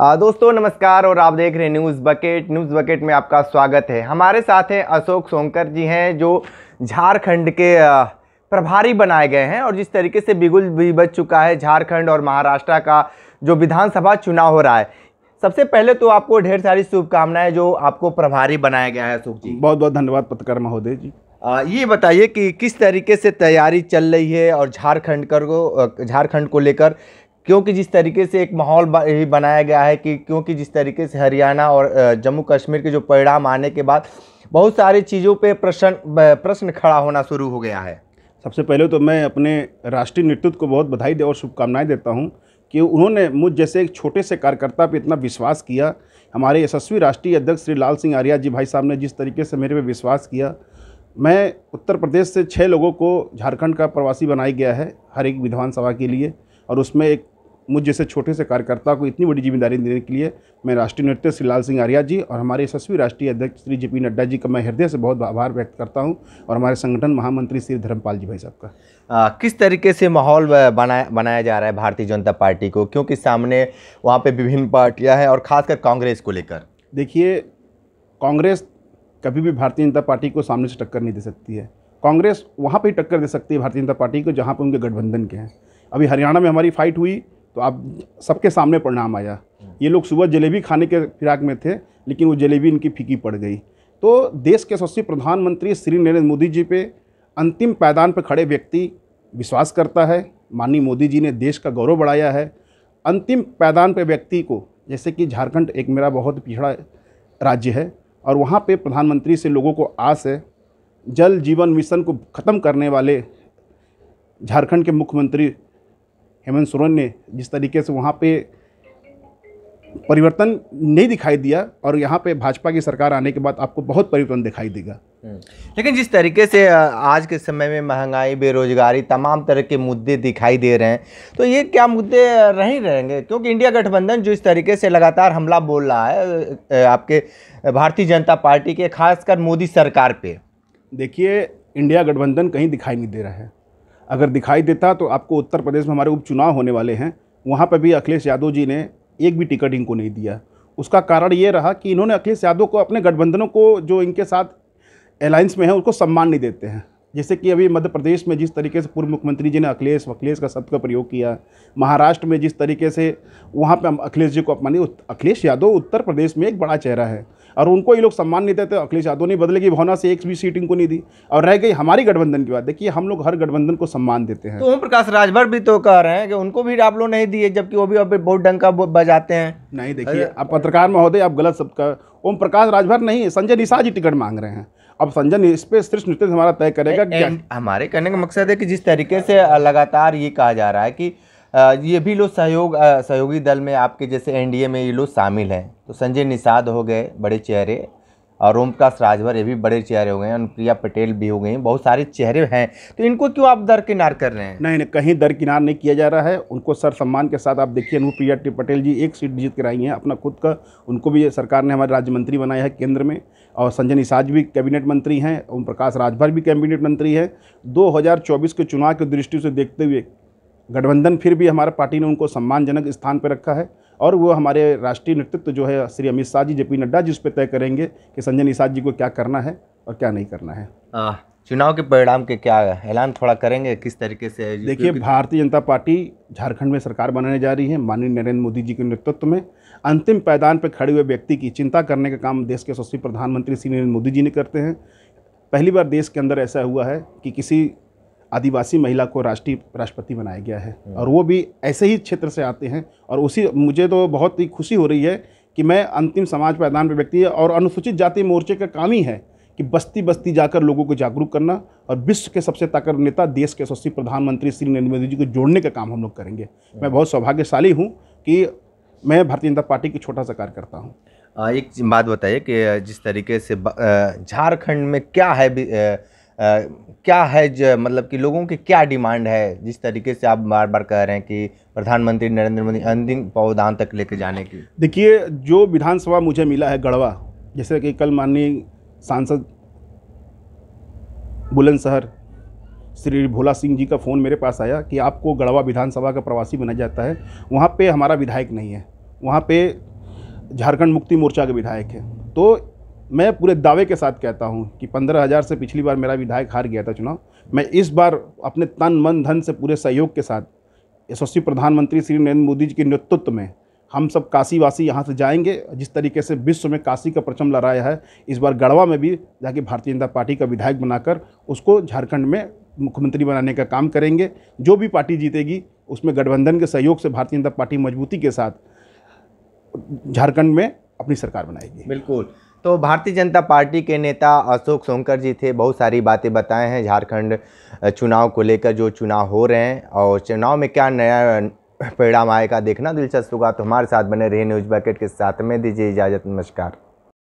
दोस्तों नमस्कार और आप देख रहे हैं न्यूज़ बकेट न्यूज़ बकेट में आपका स्वागत है हमारे साथ हैं अशोक सोंकर जी हैं जो झारखंड के प्रभारी बनाए गए हैं और जिस तरीके से बिगुल भी बच चुका है झारखंड और महाराष्ट्र का जो विधानसभा चुनाव हो रहा है सबसे पहले तो आपको ढेर सारी शुभकामनाएं जो आपको प्रभारी बनाया गया है अशोक जी बहुत बहुत धन्यवाद पत्रकार महोदय जी आ, ये बताइए कि किस तरीके से तैयारी चल रही है और झारखंड कर को झारखंड को लेकर क्योंकि जिस तरीके से एक माहौल बनाया गया है कि क्योंकि जिस तरीके से हरियाणा और जम्मू कश्मीर के जो परिणाम आने के बाद बहुत सारी चीज़ों पे प्रश्न प्रश्न खड़ा होना शुरू हो गया है सबसे पहले तो मैं अपने राष्ट्रीय नेतृत्व को बहुत बधाई दे और शुभकामनाएं देता हूं कि उन्होंने मुझ जैसे एक छोटे से कार्यकर्ता पर इतना विश्वास किया हमारे यशस्वी राष्ट्रीय अध्यक्ष श्री लाल सिंह आर्या जी भाई साहब ने जिस तरीके से मेरे पर विश्वास किया मैं उत्तर प्रदेश से छः लोगों को झारखंड का प्रवासी बनाया गया है हर एक विधानसभा के लिए और उसमें एक मुझ जैसे छोटे से कार्यकर्ता को इतनी बड़ी जिम्मेदारी देने के लिए मैं राष्ट्रीय नेतृत्व श्री लाल सिंह आर्या जी और हमारे यशस्वी राष्ट्रीय अध्यक्ष श्री जे पी नड्डा जी का मैं हृदय से बहुत आभार व्यक्त करता हूँ और हमारे संगठन महामंत्री श्री धर्मपाल जी भाई साहब का आ, किस तरीके से माहौल बनाया बनाया जा रहा है भारतीय जनता पार्टी को क्योंकि सामने वहाँ पर विभिन्न पार्टियाँ हैं और खासकर कांग्रेस को लेकर देखिए कांग्रेस कभी भी भारतीय जनता पार्टी को सामने से टक्कर नहीं दे सकती है कांग्रेस वहाँ पर ही टक्कर दे सकती है भारतीय जनता पार्टी को जहाँ पर उनके गठबंधन के हैं अभी हरियाणा में हमारी फाइट हुई तो आप सबके सामने परिणाम आया ये लोग सुबह जलेबी खाने के फिराक में थे लेकिन वो जलेबी इनकी फीकी पड़ गई तो देश के सबसे प्रधानमंत्री श्री नरेंद्र मोदी जी पे अंतिम पैदान पर खड़े व्यक्ति विश्वास करता है माननीय मोदी जी ने देश का गौरव बढ़ाया है अंतिम पैदान पर व्यक्ति को जैसे कि झारखंड एक मेरा बहुत पिछड़ा राज्य है और वहाँ पे प्रधानमंत्री से लोगों को आस है जल जीवन मिशन को ख़त्म करने वाले झारखंड के मुख्यमंत्री हेमंत सोरेन ने जिस तरीके से वहाँ पे परिवर्तन नहीं दिखाई दिया और यहाँ पे भाजपा की सरकार आने के बाद आपको बहुत परिवर्तन दिखाई देगा हम्म। लेकिन जिस तरीके से आज के समय में महंगाई बेरोजगारी तमाम तरह के मुद्दे दिखाई दे रहे हैं तो ये क्या मुद्दे नहीं रहेंगे क्योंकि इंडिया गठबंधन जो इस तरीके से लगातार हमला बोल रहा है आपके भारतीय जनता पार्टी के खासकर मोदी सरकार पर देखिए इंडिया गठबंधन कहीं दिखाई नहीं दे रहा है अगर दिखाई देता तो आपको उत्तर प्रदेश में हमारे उपचुनाव होने वाले हैं वहाँ पर भी अखिलेश यादव जी ने एक भी टिकट इनको नहीं दिया उसका कारण ये रहा कि इन्होंने अखिलेश यादव को अपने गठबंधनों को जो इनके साथ अलायंस में है उसको सम्मान नहीं देते हैं जैसे कि अभी मध्य प्रदेश में जिस तरीके से पूर्व मुख्यमंत्री जी ने अखिलेश वखिलेश का शब्द का प्रयोग किया महाराष्ट्र में जिस तरीके से वहाँ पर अखिलेश जी को अपमानी अखिलेश यादव उत्तर प्रदेश में एक बड़ा चेहरा है और उनको ये लोग सम्मान नहीं देते अखिलेश यादव ने बदले की भावना से एक भी सीट इनको नहीं दी और रह गई हमारी गठबंधन की बात देखिए हम लोग हर गठबंधन को सम्मान देते हैं तो ओम प्रकाश राजभर भी तो कह रहे हैं कि उनको भी आप लोग नहीं दिए जबकि वो भी अब बहुत डंग का बजाते हैं नहीं देखिए आप पत्रकार महोदय आप गलत शब्द ओम प्रकाश राजभर नहीं संजय निशा जी टिकट मांग रहे हैं अब संजय इस पर शीर्ष नेतृत्व हमारा तय करेगा हमारे कहने का मकसद है कि जिस तरीके से लगातार ये कहा जा रहा है कि ये भी लोग सहयोग सहयोगी दल में आपके जैसे एनडीए में ये लोग शामिल हैं तो संजय निषाद हो गए बड़े चेहरे और ओम प्रकाश राजभर ये भी बड़े चेहरे हो गए हैं अनुप्रिया पटेल भी हो गए हैं बहुत सारे चेहरे हैं तो इनको क्यों आप दरकिनार कर रहे हैं नहीं नहीं कहीं दरकिनार नहीं किया जा रहा है उनको सर सम्मान के साथ आप देखिए अनुप्रिया पटेल जी एक सीट जीत कर आई हैं अपना खुद का उनको भी सरकार ने हमारे राज्य मंत्री बनाया है केंद्र में और संजय निषाद भी कैबिनेट मंत्री हैं ओम प्रकाश राजभर भी कैबिनेट मंत्री हैं दो के चुनाव की दृष्टि से देखते हुए गठबंधन फिर भी हमारे पार्टी ने उनको सम्मानजनक स्थान पर रखा है और वो हमारे राष्ट्रीय नेतृत्व जो है श्री अमित शाह जी जे पी नड्डा जी उस पर तय करेंगे कि संजय निषाद जी को क्या करना है और क्या नहीं करना है चुनाव के परिणाम के क्या ऐलान थोड़ा करेंगे किस तरीके से देखिए भारतीय जनता पार्टी झारखंड में सरकार बनाने जा रही है माननीय नरेंद्र मोदी जी के नेतृत्व में अंतिम पैदान पर खड़े हुए व्यक्ति की चिंता करने का काम देश के यशस्वी प्रधानमंत्री श्री नरेंद्र मोदी जी ने करते हैं पहली बार देश के अंदर ऐसा हुआ है कि किसी आदिवासी महिला को राष्ट्रीय राष्ट्रपति बनाया गया है और वो भी ऐसे ही क्षेत्र से आते हैं और उसी मुझे तो बहुत ही खुशी हो रही है कि मैं अंतिम समाज पैदान पर व्यक्ति और अनुसूचित जाति मोर्चे का काम ही है कि बस्ती बस्ती जाकर लोगों को जागरूक करना और विश्व के सबसे ताकत नेता देश के यशस्वी प्रधानमंत्री श्री नरेंद्र मोदी जी को जोड़ने का काम हम लोग करेंगे मैं बहुत सौभाग्यशाली हूँ कि मैं भारतीय जनता पार्टी की छोटा सा कार्यकर्ता हूँ एक बात बताइए कि जिस तरीके से झारखंड में क्या है क्या है मतलब कि लोगों की क्या डिमांड है जिस तरीके से आप बार बार कह रहे हैं कि प्रधानमंत्री नरेंद्र मोदी अंतिम पौधान तक लेके जाने की देखिए जो विधानसभा मुझे मिला है गढ़वा जैसे कि कल माननीय सांसद बुलंदशहर श्री भोला सिंह जी का फ़ोन मेरे पास आया कि आपको गढ़वा विधानसभा का प्रवासी बना जाता है वहाँ पे हमारा विधायक नहीं है वहाँ पे झारखंड मुक्ति मोर्चा के विधायक है तो मैं पूरे दावे के साथ कहता हूँ कि पंद्रह हज़ार से पिछली बार मेरा विधायक हार गया था चुनाव मैं इस बार अपने तन मन धन से पूरे सहयोग के साथ यशस्वी प्रधानमंत्री श्री नरेंद्र मोदी जी के नेतृत्व में हम सब काशीवासी यहाँ से जाएंगे जिस तरीके से विश्व में काशी का प्रचम लहराया है इस बार गढ़वा में भी जाके भारतीय जनता पार्टी का विधायक बनाकर उसको झारखंड में मुख्यमंत्री बनाने का काम करेंगे जो भी पार्टी जीतेगी उसमें गठबंधन के सहयोग से भारतीय जनता पार्टी मजबूती के साथ झारखंड में अपनी सरकार बनाएगी बिल्कुल तो भारतीय जनता पार्टी के नेता अशोक सोनकर जी थे बहुत सारी बातें बताए हैं झारखंड चुनाव को लेकर जो चुनाव हो रहे हैं और चुनाव में क्या नया परिणाम आएगा देखना दिलचस्प होगा तो हमारे साथ बने रहे न्यूज बैकेट के साथ में दीजिए इजाज़त नमस्कार